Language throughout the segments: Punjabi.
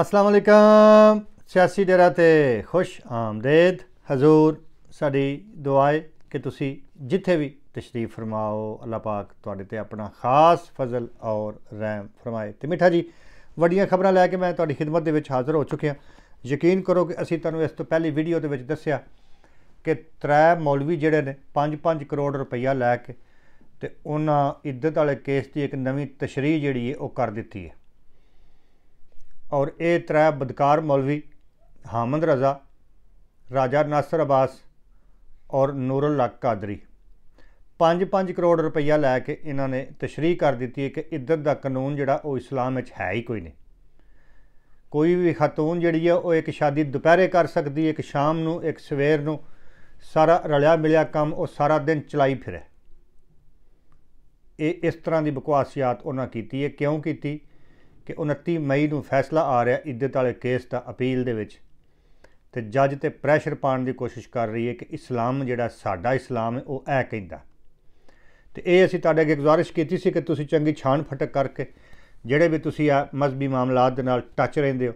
ਅਸਲਾਮ ਅਲੈਕਮ ਸਿਆਸੀ ਡੇਰਾ ਤੇ ਖੁਸ਼ ਆਮਦੇਦ ਹਜ਼ੂਰ ਸਾਡੀ ਦੁਆਏ ਕਿ ਤੁਸੀਂ ਜਿੱਥੇ ਵੀ ਤਸ਼ਰੀਫ ਫਰਮਾਓ ਅੱਲਾਹ ਪਾਕ ਤੁਹਾਡੇ ਤੇ ਆਪਣਾ ਖਾਸ ਫਜ਼ਲ ਔਰ ਰਹਿਮ ਫਰਮਾਏ ਤੇ ਮਿੱਠਾ ਜੀ ਵੱਡੀਆਂ ਖਬਰਾਂ ਲੈ ਕੇ ਮੈਂ ਤੁਹਾਡੀ ਖidmat ਦੇ ਵਿੱਚ ਹਾਜ਼ਰ ਹੋ ਚੁੱਕਿਆ ਯਕੀਨ ਕਰੋ ਕਿ ਅਸੀਂ ਤੁਹਾਨੂੰ ਇਸ ਤੋਂ ਪਹਿਲੀ ਵੀਡੀਓ ਦੇ ਵਿੱਚ ਦੱਸਿਆ ਕਿ ਤਰੇ ਮੌਲਵੀ ਜਿਹੜੇ ਨੇ 5-5 ਕਰੋੜ ਰੁਪਈਆ ਲੈ ਕੇ ਤੇ ਉਹਨਾਂ ਇੱਦਤ ਵਾਲੇ ਕੇਸ ਦੀ ਇੱਕ ਨਵੀਂ ਤਸ਼ਰੀਹ ਜਿਹੜੀ ਹੈ ਉਹ ਕਰ ਦਿੱਤੀ ਹੈ ਔਰ ਇਹ ਤਰ੍ਹਾਂ ਬਦਕਾਰ ਮੌਲਵੀ ਹਾਮਦ ਰਜ਼ਾ ਰਾਜਾ ਨਾਸਰ ਅਬਾਸ ਔਰ ਨੂਰਲ ਹਕ ਕਾਦਰੀ 5-5 ਕਰੋੜ ਰੁਪਈਆ ਲੈ ਕੇ ਇਹਨਾਂ ਨੇ ਤਸ਼ਰੀਹ ਕਰ ਦਿੱਤੀ ਹੈ ਕਿ ਇੱਧਰ ਦਾ ਕਾਨੂੰਨ ਜਿਹੜਾ ਉਹ ਇਸਲਾਮ ਵਿੱਚ ਹੈ ਹੀ ਕੋਈ ਨਹੀਂ ਕੋਈ ਵੀ ਖਾਤੂਨ ਜਿਹੜੀ ਹੈ ਉਹ ਇੱਕ ਸ਼ਾਦੀ ਦੁਪਹਿਰੇ ਕਰ ਸਕਦੀ ਹੈ ਇੱਕ ਸ਼ਾਮ ਨੂੰ ਇੱਕ ਸਵੇਰ ਨੂੰ ਸਾਰਾ ਰਲਿਆ ਮਿਲਿਆ ਕੰਮ ਉਹ ਸਾਰਾ ਦਿਨ ਚਲਾਈ ਫਿਰੇ ਇਹ ਇਸ ਤਰ੍ਹਾਂ ਦੀ ਬਕਵਾਸੀਅਤ ਉਹਨਾਂ ਕੀਤੀ ਹੈ ਕਿਉਂ ਕੀਤੀ ਕਿ 29 ਮਈ ਨੂੰ ਫੈਸਲਾ ਆ ਰਿਹਾ ਇੱਜ਼ਤ ਵਾਲੇ ਕੇਸ ਦਾ ਅਪੀਲ ਦੇ ਵਿੱਚ ਤੇ ਜੱਜ ਤੇ ਪ੍ਰੈਸ਼ਰ ਪਾਉਣ ਦੀ ਕੋਸ਼ਿਸ਼ ਕਰ ਰਹੀ ਹੈ ਕਿ ਇਸਲਾਮ ਜਿਹੜਾ ਸਾਡਾ ਇਸਲਾਮ ਹੈ ਉਹ ਐ ਕਹਿੰਦਾ ਤੇ ਇਹ ਅਸੀਂ ਤੁਹਾਡੇ ਅੱਗੇ ਗੁਜ਼ਾਰਿਸ਼ ਕੀਤੀ ਸੀ ਕਿ ਤੁਸੀਂ ਚੰਗੀ ਛਾਣ ਫਟਕ ਕਰਕੇ ਜਿਹੜੇ ਵੀ ਤੁਸੀਂ ਆ ਮذਹਬੀ ਮਾਮਲਾਤ ਦੇ ਨਾਲ ਟੱਚ ਰਹਿੰਦੇ ਹੋ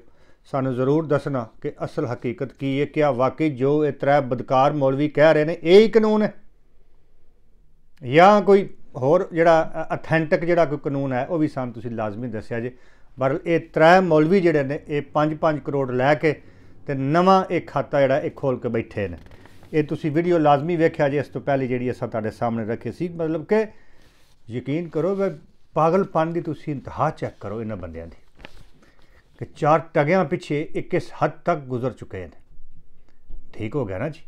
ਸਾਨੂੰ ਜ਼ਰੂਰ ਦੱਸਣਾ ਕਿ ਅਸਲ ਹਕੀਕਤ ਕੀ ਹੈ ਕਿ ਆ ਵਾਕਈ ਜੋ ਇਹ ਤਰ੍ਹਾਂ ਬਦਕਾਰ ਮੌਲਵੀ ਕਹਿ ਰਹੇ ਨੇ ਇਹ ਹੀ ਕਾਨੂੰਨ ਹੈ ਜਾਂ ਕੋਈ ਹੋਰ ਜਿਹੜਾ ਅਥੈਂਟਿਕ ਜਿਹੜਾ ਕੋਈ ਕਾਨੂੰਨ ਹੈ ਉਹ ਵੀ ਸਾਨੂੰ ਤੁਸੀਂ ਲਾਜ਼ਮੀ ਦੱਸਿਆ ਜੇ ਪਰ ਇਹ ਤਰੇ ਮੌਲਵੀ ਜਿਹੜੇ ਨੇ ਇਹ 5-5 ਕਰੋੜ ਲੈ ਕੇ ਤੇ ਨਵਾਂ ਇਹ ਖਾਤਾ ਜਿਹੜਾ ਇਹ ਖੋਲ ਕੇ ਬੈਠੇ ਨੇ ਇਹ ਤੁਸੀਂ ਵੀਡੀਓ ਲਾਜ਼ਮੀ ਵੇਖਿਆ ਜੇ ਇਸ ਤੋਂ ਪਹਿਲੇ ਜਿਹੜੀ ਅਸਾਂ ਤੁਹਾਡੇ ਸਾਹਮਣੇ ਰੱਖੀ ਸੀ ਮਤਲਬ ਕਿ ਯਕੀਨ ਕਰੋ ਮੈਂ ਪਾਗਲਪਨ ਦੀ ਤੁਸੀਂ ਇੰਤਹਾ ਚੈੱਕ ਕਰੋ ਇਹਨਾਂ ਬੰਦਿਆਂ ਦੀ ਕਿ ਚਾਰ ਟਗਿਆਂ ਪਿੱਛੇ ਇਹ ਕਿਸ ਹੱਦ ਤੱਕ ਗੁਜ਼ਰ ਚੁੱਕੇ ਨੇ ਠੀਕ ਹੋ ਗਿਆ ਨਾ ਜੀ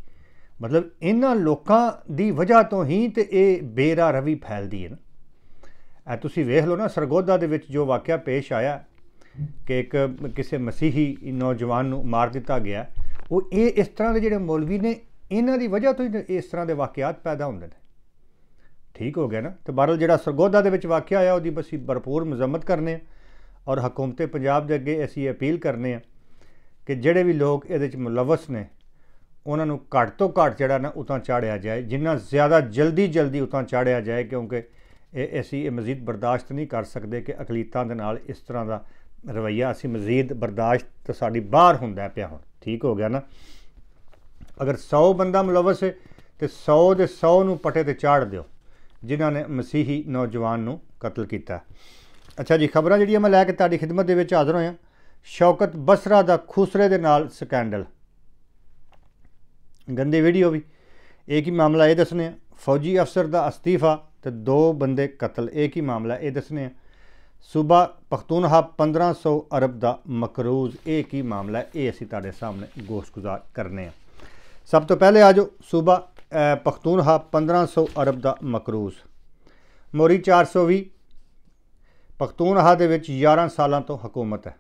ਮਤਲਬ ਇਹਨਾਂ ਲੋਕਾਂ ਦੀ ਵਜ੍ਹਾ ਤੋਂ ਹੀ ਤੇ ਇਹ ਬੇਰਾ ਰਵੀ ਫੈਲਦੀ ਹੈ ਨਾ ਐ ਤੁਸੀਂ ਵੇਖ ਲਓ ਨਾ ਸਰਗੋਦਾ ਦੇ ਵਿੱਚ ਜੋ ਵਾਕਿਆ ਪੇਸ਼ ਆਇਆ ਕਿ ਇੱਕ ਕਿਸੇ ਮਸੀਹੀ ਨੌਜਵਾਨ ਨੂੰ ਮਾਰ ਦਿੱਤਾ ਗਿਆ ਉਹ ਇਹ ਇਸ ਤਰ੍ਹਾਂ ਦੇ ਜਿਹੜੇ ਮੌਲਵੀ ਨੇ ਇਹਨਾਂ ਦੀ ਵਜ੍ਹਾ ਤੋਂ ਹੀ ਇਸ ਤਰ੍ਹਾਂ ਦੇ ਵਾਕਿਆਤ ਪੈਦਾ ਹੁੰਦੇ ਨੇ ਠੀਕ ਹੋ ਗਿਆ ਨਾ ਤੇ ਬਾਰਲ ਜਿਹੜਾ ਸਰਗੋਦਾ ਦੇ ਵਿੱਚ ਵਾਕਿਆ ਆਇਆ ਉਹਦੀ ਬਸੀ ਭਰਪੂਰ ਮਜ਼ਮਤ ਕਰਨੇ ਔਰ ਹਕੂਮਤ ਪੰਜਾਬ ਦੇ ਅੱਗੇ ਅਸੀਂ ਅਪੀਲ ਕਰਨੇ ਆ ਕਿ ਜਿਹੜੇ ਵੀ ਲੋਕ ਇਹਦੇ ਵਿੱਚ ਮੁਲਵਸ ਨੇ ਉਹਨਾਂ ਨੂੰ ਘੱਟ ਤੋਂ ਘੱਟ ਜਿਹੜਾ ਨਾ ਉਤਾਂ ਚਾੜਿਆ ਜਾਏ ਜਿੰਨਾ ਜ਼ਿਆਦਾ ਜਲਦੀ ਜਲਦੀ ਉਤਾਂ ਚਾੜਿਆ ਜਾਏ ਕਿਉਂਕਿ ਇਹ ਅਸੀਂ ਇਹ ਮਜ਼ੀਦ ਬਰਦਾਸ਼ਤ ਨਹੀਂ ਕਰ ਸਕਦੇ ਕਿ ਅਕਲੀਤਾਂ ਦੇ ਨਾਲ ਇਸ ਤਰ੍ਹਾਂ ਦਾ ਰਵਈਆ ਅਸੀਂ ਮਜ਼ੀਦ ਬਰਦਾਸ਼ਤ ਸਾਡੀ ਬਾਹਰ ਹੁੰਦਾ ਪਿਆ ਹੁਣ ਠੀਕ ਹੋ ਗਿਆ ਨਾ ਅਗਰ 100 ਬੰਦਾ ਮਲਵਸ ਹੈ ਤੇ 100 ਦੇ 100 ਨੂੰ ਪਟੇ ਤੇ ਚਾੜ ਦਿਓ ਜਿਨ੍ਹਾਂ ਨੇ ਮਸੀਹੀ ਨੌਜਵਾਨ ਨੂੰ ਕਤਲ ਕੀਤਾ ਅੱਛਾ ਜੀ ਖਬਰਾਂ ਜਿਹੜੀਆਂ ਮੈਂ ਲੈ ਕੇ ਤੁਹਾਡੀ ਖidmat ਦੇ ਵਿੱਚ ਹਾਜ਼ਰ ਹੋਇਆ ਸ਼ੌਕਤ ਬਸਰਾ ਦਾ ਖੁਸਰੇ ਦੇ ਨਾਲ ਸਕੈਂਡਲ ਗੰਦੀ ਵੀਡੀਓ ਵੀ ਇਹ ਕੀ ਮਾਮਲਾ ਇਹ ਦੱਸਨੇ ਫੌਜੀ ਅਫਸਰ ਦਾ ਅਸਤੀਫਾ ਤੇ ਦੋ ਬੰਦੇ ਕਤਲ ਇਹ ਕੀ ਮਾਮਲਾ ਇਹ ਦੱਸਨੇ ਆ ਸੂਬਾ ਪਖਤੂਨਹਾ 1500 ਅਰਬ ਦਾ ਮਕਰੂਜ਼ ਇਹ ਕੀ ਮਾਮਲਾ ਇਹ ਅਸੀਂ ਤੁਹਾਡੇ ਸਾਹਮਣੇ ਗੋਸ਼ਗੁਜ਼ਾਰ ਕਰਨੇ ਆ ਸਭ ਤੋਂ ਪਹਿਲੇ ਆਜੋ ਸੂਬਾ ਪਖਤੂਨਹਾ 1500 ਅਰਬ ਦਾ ਮਕਰੂਜ਼ ਮੋਰੀ 420 ਪਖਤੂਨਹਾ ਦੇ ਵਿੱਚ 11 ਸਾਲਾਂ ਤੋਂ ਹਕੂਮਤ ਹੈ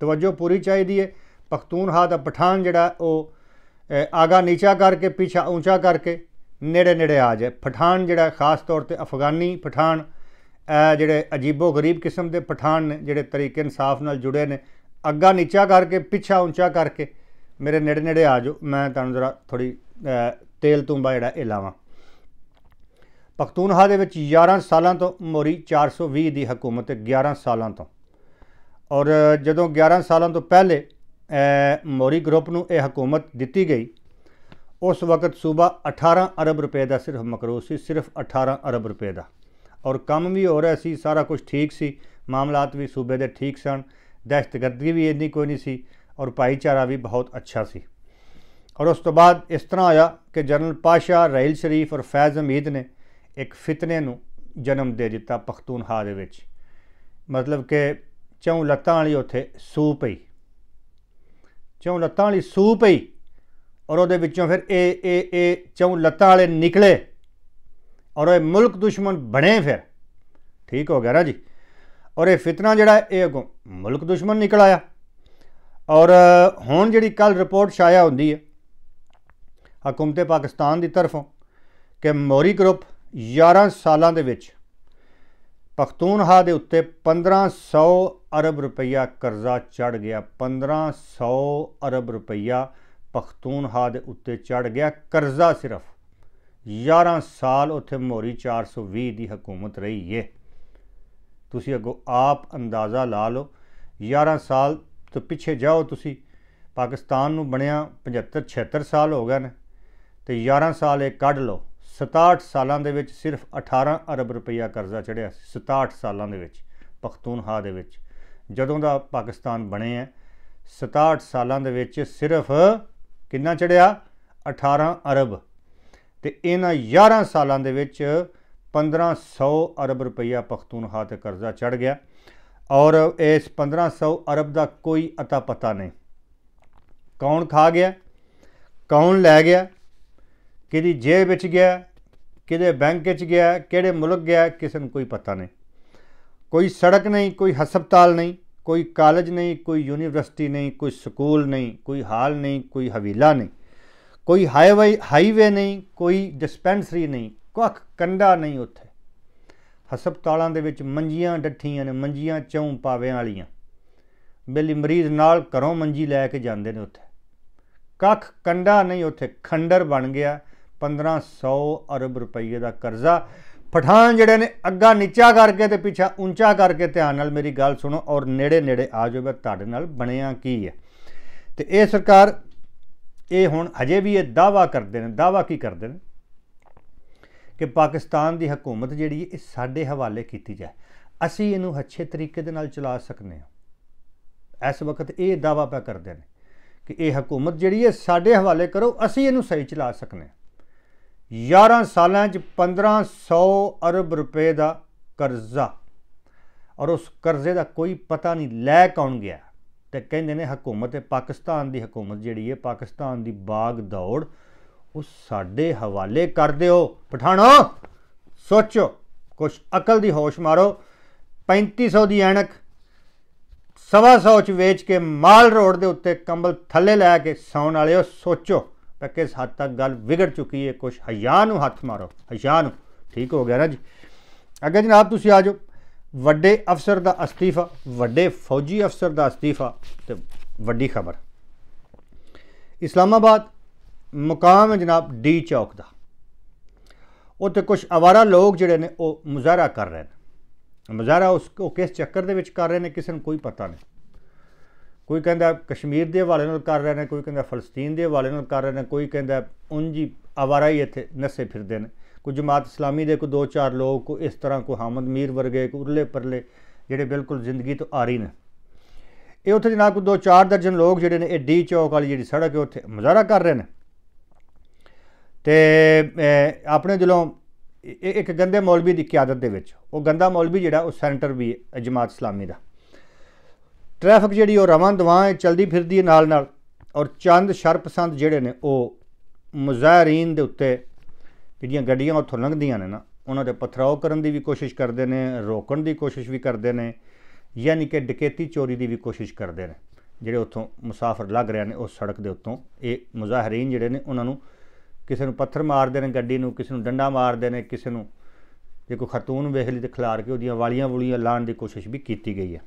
ਤਵੱਜੋ ਪੂਰੀ ਚਾਹੀਦੀ ਹੈ ਪਖਤੂਨਹਾ ਦਾ ਪਠਾਨ ਜਿਹੜਾ ਉਹ ਆਗਾ ਨੀਚਾ ਕਰਕੇ ਪਿੱਛਾ ਉੱਚਾ ਕਰਕੇ ਨੇੜੇ ਨੇੜੇ ਆ ਜਾਏ ਪਠਾਨ ਜਿਹੜਾ ਖਾਸ ਤੌਰ ਤੇ ਅਫਗਾਨੀ ਪਠਾਨ ਜਿਹੜੇ ਅਜੀਬੋ ਗਰੀਬ ਕਿਸਮ ਦੇ ਪਠਾਨ ਨੇ ਜਿਹੜੇ ਤਰੀਕੇ ਇਨਸਾਫ ਨਾਲ ਜੁੜੇ ਨੇ ਅੱਗਾ ਨੀਚਾ ਕਰਕੇ ਪਿੱਛਾ ਉੱਚਾ ਕਰਕੇ ਮੇਰੇ ਨੇੜੇ ਨੇੜੇ ਆ ਜਾਓ ਮੈਂ ਤੁਹਾਨੂੰ ਜ਼ਰਾ ਥੋੜੀ ਤੇਲ ਤੁੰਬਾ ਜਿਹੜਾ ਇਹ ਲਾਵਾਂ ਪਖਤੂਨਹਾ ਦੇ ਵਿੱਚ 11 ਸਾਲਾਂ ਤੋਂ ਮੋਰੀ 420 ਦੀ ਹਕੂਮਤ 11 ਸਾਲਾਂ ਤੋਂ ਔਰ ਜਦੋਂ 11 ਸਾਲਾਂ ਤੋਂ ਪਹਿਲੇ ਮੋਰੀ ਗਰੁੱਪ ਨੂੰ ਇਹ ਹਕੂਮਤ ਦਿੱਤੀ ਗਈ ਉਸ ਵਕਤ ਸੂਬਾ 18 ਅਰਬ ਰੁਪਏ ਦਾ ਸਿਰਫ ਮਕਰੋ ਸੀ ਸਿਰਫ 18 ਅਰਬ ਰੁਪਏ ਦਾ ਔਰ ਕੰਮ ਵੀ ਹੋ ਰਿਹਾ ਸੀ ਸਾਰਾ ਕੁਝ ਠੀਕ ਸੀ ਮਾਮਲਾਤ ਵੀ ਸੂਬੇ ਦੇ ਠੀਕ ਸਨ ਦਹਿਸ਼ਤਗਰਦੀ ਵੀ ਇੰਨੀ ਕੋਈ ਨਹੀਂ ਸੀ ਔਰ ਭਾਈਚਾਰਾ ਵੀ ਬਹੁਤ ਅੱਛਾ ਸੀ ਔਰ ਉਸ ਤੋਂ ਬਾਅਦ ਇਸ ਤਰ੍ਹਾਂ ਆਇਆ ਕਿ ਜਨਰਲ ਪਾਸ਼ਾ ਰਾਇਲ ਸ਼ਰੀਫ ਔਰ ਫੈਜ਼ ਅਮੀਦ ਨੇ ਇੱਕ ਫਿਤਨੇ ਨੂੰ ਜਨਮ ਦੇ ਦਿੱਤਾ ਪਖਤੂਨਹਾ ਦੇ ਵਿੱਚ ਮਤਲਬ ਕਿ ਚੌਂ ਲੱਤਾਂ ਵਾਲੀ ਉੱਥੇ ਸੂ ਪਈ ਚੌਂ ਲੱਤਾਂ ਵਾਲੀ ਸੂ ਪਈ ਔਰ ਉਹਦੇ ਵਿੱਚੋਂ ਫਿਰ ਇਹ ਇਹ ਇਹ ਚੌਂ ਲੱਤਾਂ ਵਾਲੇ ਨਿਕਲੇ ਔਰ ਇਹ ਮੁਲਕ ਦੁਸ਼ਮਣ ਬਣੇ ਫਿਰ ਠੀਕ ਹੋ ਗਿਆ ਨਾ ਜੀ ਔਰ ਇਹ ਫਿਤਨਾ ਜਿਹੜਾ ਇਹ ਅਗੋਂ ਮੁਲਕ ਦੁਸ਼ਮਣ ਨਿਕਲ ਆਇਆ ਔਰ ਹੁਣ ਜਿਹੜੀ ਕੱਲ ਰਿਪੋਰਟ ਸ਼ਾਇਆ ਹੁੰਦੀ ਹੈ ਹਕੂਮਤ ਪਾਕਿਸਤਾਨ ਦੀ ਤਰਫੋਂ ਕਿ ਮੋਰੀ ਗਰੁੱਪ 11 ਸਾਲਾਂ ਦੇ ਵਿੱਚ ਪਖਤੂਨਹਾ ਦੇ ਉੱਤੇ 1500 ਅਰਬ ਰੁਪਈਆ ਕਰਜ਼ਾ ਚੜ ਗਿਆ 1500 ਅਰਬ ਰੁਪਈਆ ਪਖਤੂਨਹਾ ਦੇ ਉੱਤੇ ਚੜ ਗਿਆ ਕਰਜ਼ਾ ਸਿਰਫ 11 ਸਾਲ ਉੱਥੇ ਮੋਰੀ 420 ਦੀ ਹਕੂਮਤ ਰਹੀ ਏ ਤੁਸੀਂ ਅੱਗੋਂ ਆਪ ਅੰਦਾਜ਼ਾ ਲਾ ਲਓ 11 ਸਾਲ ਤੋਂ ਪਿੱਛੇ ਜਾਓ ਤੁਸੀਂ ਪਾਕਿਸਤਾਨ ਨੂੰ ਬਣਿਆ 75 76 ਸਾਲ ਹੋ ਗਏ ਨੇ ਤੇ 11 ਸਾਲ ਇਹ ਕੱਢ ਲਓ 67 ਸਾਲਾਂ ਦੇ ਵਿੱਚ ਸਿਰਫ 18 ਅਰਬ ਰੁਪਈਆ ਕਰਜ਼ਾ ਚੜਿਆ 67 ਸਾਲਾਂ ਦੇ ਵਿੱਚ ਪਖਤੂਨਹਾ ਦੇ ਵਿੱਚ ਜਦੋਂ ਦਾ ਪਾਕਿਸਤਾਨ ਬਣਿਆ 67 ਸਾਲਾਂ ਦੇ ਵਿੱਚ ਸਿਰਫ ਕਿੰਨਾ ਚੜਿਆ 18 ਅਰਬ ਤੇ ਇਹਨਾਂ 11 ਸਾਲਾਂ ਦੇ ਵਿੱਚ 1500 ਅਰਬ ਰੁਪਈਆ ਪਖਤੂਨਖਾ ਤੇ ਕਰਜ਼ਾ ਚੜ ਗਿਆ ਔਰ ਇਸ 1500 ਅਰਬ ਦਾ ਕੋਈ ਅਤਾ ਪਤਾ ਨਹੀਂ ਕੌਣ ਖਾ ਗਿਆ ਕੌਣ ਲੈ ਗਿਆ ਕਿਹਦੀ ਜੇਬ ਵਿੱਚ ਗਿਆ ਕਿਹਦੇ ਬੈਂਕ ਵਿੱਚ ਗਿਆ ਕਿਹੜੇ ਮੁਲਕ ਗਿਆ ਕਿਸੇ ਨੂੰ ਕੋਈ ਪਤਾ ਨਹੀਂ ਕੋਈ ਸੜਕ ਨਹੀਂ ਕੋਈ ਹਸਪਤਾਲ ਨਹੀਂ ਕੋਈ ਕਾਲਜ ਨਹੀਂ ਕੋਈ ਯੂਨੀਵਰਸਿਟੀ ਨਹੀਂ ਕੋਈ ਸਕੂਲ ਨਹੀਂ ਕੋਈ ਹਾਲ ਨਹੀਂ ਕੋਈ ਹਵੇਲਾ ਨਹੀਂ ਕੋਈ ਹਾਈਵੇ ਹਾਈਵੇ ਨਹੀਂ ਕੋਈ ਡਿਸਪੈਂਸਰੀ ਨਹੀਂ ਕੱਖ ਕੰਡਾ ਨਹੀਂ ਉੱਥੇ ਹਸਪਤਾਲਾਂ ਦੇ ਵਿੱਚ ਮੰਜੀਆਂ ਡੱਠੀਆਂ ਨੇ ਮੰਜੀਆਂ ਚੌਂ ਪਾਵੇ ਵਾਲੀਆਂ ਬਿਲੀ ਮਰੀਜ਼ ਨਾਲ ਘਰੋਂ ਮੰਜੀ ਲੈ ਕੇ ਜਾਂਦੇ ਨੇ ਉੱਥੇ ਕੱਖ ਕੰਡਾ ਨਹੀਂ ਉੱਥੇ ਖੰਡਰ ਬਣ ਗਿਆ 1500 ਅਰਬ ਰੁਪਏ ਦਾ ਕਰਜ਼ਾ ਪਠਾਨ ਜਿਹੜੇ ਨੇ ਅੱਗਾ ਨੀਚਾ ਕਰਕੇ ਤੇ ਪਿੱਛਾ ਉੱਚਾ ਕਰਕੇ ਧਿਆਨ ਨਾਲ ਮੇਰੀ ਗੱਲ ਸੁਣੋ ਔਰ ਨੇੜੇ ਨੇੜੇ ਆ ਜਾਓ ਵੀ ਤੁਹਾਡੇ ਨਾਲ ਬਣਿਆ ਕੀ ਹੈ ਤੇ ਇਹ ਸਰਕਾਰ ਇਹ ਹੁਣ ਅਜੇ ਵੀ ਇਹ ਦਾਵਾ ਕਰਦੇ ਨੇ ਦਾਵਾ ਕੀ ਕਰਦੇ ਨੇ ਕਿ ਪਾਕਿਸਤਾਨ ਦੀ ਹਕੂਮਤ ਜਿਹੜੀ ਹੈ ਇਹ ਸਾਡੇ ਹਵਾਲੇ ਕੀਤੀ ਜਾਏ ਅਸੀਂ ਇਹਨੂੰ ਅੱਛੇ ਤਰੀਕੇ ਦੇ ਨਾਲ ਚਲਾ ਸਕਨੇ ਹਾਂ ਇਸ ਵਕਤ ਇਹ ਦਾਵਾ ਪਾ ਕਰਦੇ ਨੇ ਕਿ ਇਹ ਹਕੂਮਤ ਜਿਹੜੀ ਹੈ ਸਾਡੇ ਹਵਾਲੇ ਕਰੋ ਅਸੀਂ ਇਹਨੂੰ ਸਹੀ ਚਲਾ ਸਕਨੇ ਹਾਂ 11 ਸਾਲਾਂ 'ਚ 1500 ਅਰਬ ਰੁਪਏ ਦਾ ਕਰਜ਼ਾ ਔਰ ਉਸ ਕਰਜ਼ੇ ਦਾ ਕੋਈ ਪਤਾ ਨਹੀਂ ਲੈ ਕੌਣ ਗਿਆ ਤੇ ਕਹਿੰਦੇ ਨੇ ਹਕੂਮਤ ਪਾਕਿਸਤਾਨ ਦੀ ਹਕੂਮਤ ਜਿਹੜੀ ਹੈ ਪਾਕਿਸਤਾਨ ਦੀ ਬਾਗ ਦੌੜ ਉਹ ਸਾਡੇ ਹਵਾਲੇ ਕਰ ਦਿਓ ਪਠਾਣੋ ਸੋਚੋ ਕੁਝ ਅਕਲ ਦੀ ਹੋਸ਼ ਮਾਰੋ 3500 ਦੀ ਐਣਕ ਸਵਾ ਚ ਵੇਚ ਕੇ ਮਾਲ ਰੋਡ ਦੇ ਉੱਤੇ ਕੰਬਲ ਥੱਲੇ ਲੈ ਕੇ ਸੌਣ ਵਾਲਿਓ ਸੋਚੋ ਤਾਂ ਕਿਸ ਹੱਦ ਤੱਕ ਗੱਲ ਵਿਗੜ ਚੁੱਕੀ ਹੈ ਕੁਝ ਹਯਾ ਨੂੰ ਹੱਥ ਮਾਰੋ ਹਯਾ ਨੂੰ ਠੀਕ ਹੋ ਗਿਆ ਨਾ ਜੀ ਅੱਗੇ ਜਨਾਬ ਤੁਸੀਂ ਆ ਜਾਓ ਵੱਡੇ ਅਫਸਰ ਦਾ ਅਸਤੀਫਾ ਵੱਡੇ ਫੌਜੀ ਅਫਸਰ ਦਾ ਅਸਤੀਫਾ ਤੇ ਵੱਡੀ ਖਬਰ ਇਸਲਾਮਾਬਾਦ ਮਕਾਮ ਹੈ ਜਨਾਬ ਡੀ ਚੌਕ ਦਾ ਉੱਥੇ ਕੁਝ ਆਵਾਰਾ ਲੋਕ ਜਿਹੜੇ ਨੇ ਉਹ ਮੁਜ਼ਾਹਰਾ ਕਰ ਰਹੇ ਨੇ ਮੁਜ਼ਾਹਰਾ ਉਸ ਉਹ ਕਿਸ ਚੱਕਰ ਦੇ ਵਿੱਚ ਕਰ ਰਹੇ ਨੇ ਕਿਸੇ ਨੂੰ ਕੋਈ ਪਤਾ ਨਹੀਂ ਕੋਈ ਕਹਿੰਦਾ ਕਸ਼ਮੀਰ ਦੇ ਹਵਾਲੇ ਨਾਲ ਕਰ ਰਹੇ ਨੇ ਕੋਈ ਕਹਿੰਦਾ ਫਲਸਤੀਨ ਦੇ ਹਵਾਲੇ ਨਾਲ ਕਰ ਰਹੇ ਨੇ ਕੋਈ ਕਹਿੰਦਾ ਉਂਝੀ ਹੀ ਇੱਥੇ ਨਸੇ ਫਿਰਦੇ ਨੇ ਕੋ ਜਮਾਤ ਇਸਲਾਮੀ ਦੇ ਕੋ ਦੋ ਚਾਰ ਲੋਕ ਕੋ ਇਸ ਤਰ੍ਹਾਂ ਕੋ ਹਾਮਦ ਮੀਰ ਵਰਗੇ ਕੋ ਉਰਲੇ ਪਰਲੇ ਜਿਹੜੇ ਬਿਲਕੁਲ ਜ਼ਿੰਦਗੀ ਤੋਂ ਆਰੀ ਨੇ ਇਹ ਉੱਥੇ ਜਨਾਬ ਕੋ ਦੋ ਚਾਰ ਦਰਜਨ ਲੋਕ ਜਿਹੜੇ ਨੇ ਇਹ ਡੀ ਚੌਕ ਵਾਲੀ ਜਿਹੜੀ ਸੜਕ ਹੈ ਉੱਥੇ ਮਜ਼ਾਰਾ ਕਰ ਰਹੇ ਨੇ ਤੇ ਆਪਣੇ ਦਿਲੋਂ ਇੱਕ ਗੰਦੇ ਮੌਲਵੀ ਦੀ ਕਿਆਦਤ ਦੇ ਵਿੱਚ ਉਹ ਗੰਦਾ ਮੌਲਵੀ ਜਿਹੜਾ ਉਹ ਸੈਂਟਰ ਵੀ ਹੈ ਜਮਾਤ ਇਸਲਾਮੀ ਦਾ ਟ੍ਰੈਫਿਕ ਜਿਹੜੀ ਉਹ ਰਵਾਂ ਦਵਾਂ ਚਲਦੀ ਫਿਰਦੀ ਨਾਲ ਨਾਲ ਔਰ ਚੰਦ ਸ਼ਰਪਸੰਦ ਜਿਹੜੇ ਨੇ ਉਹ ਮੁਜ਼ਾਹਰੀਨ ਦੇ ਉੱਤੇ ਜਿਹੜੀਆਂ ਗੱਡੀਆਂ ਉੱਥੋਂ ਲੰਘਦੀਆਂ ਨੇ ਨਾ ਉਹਨਾਂ ਦੇ ਪਥਰਾਓ ਕਰਨ ਦੀ ਵੀ ਕੋਸ਼ਿਸ਼ ਕਰਦੇ ਨੇ ਰੋਕਣ ਦੀ ਕੋਸ਼ਿਸ਼ ਵੀ ਕਰਦੇ ਨੇ ਯਾਨੀ ਕਿ ਡਕੈਤੀ ਚੋਰੀ ਦੀ ਵੀ ਕੋਸ਼ਿਸ਼ ਕਰਦੇ ਨੇ ਜਿਹੜੇ ਉੱਥੋਂ ਮੁਸਾਫਰ ਲੱਗ ਰਹੇ ਨੇ ਉਸ ਸੜਕ ਦੇ ਉੱਤੋਂ ਇਹ ਮੁਜ਼ਾਹਰੀਨ ਜਿਹੜੇ ਨੇ ਉਹਨਾਂ ਨੂੰ ਕਿਸੇ ਨੂੰ ਪੱਥਰ ਮਾਰਦੇ ਨੇ ਗੱਡੀ ਨੂੰ ਕਿਸੇ ਨੂੰ ਡੰਡਾ ਮਾਰਦੇ ਨੇ ਕਿਸੇ ਨੂੰ ਜੇ ਕੋਈ ਖਤੂਨ ਵੇਖ ਲਈ ਤੇ ਖਿਲਾਰ ਕੇ ਉਹਦੀਆਂ ਵਾਲੀਆਂ ਬੁਲੀਆਂ ਲਾਣ ਦੀ ਕੋਸ਼ਿਸ਼ ਵੀ ਕੀਤੀ ਗਈ ਹੈ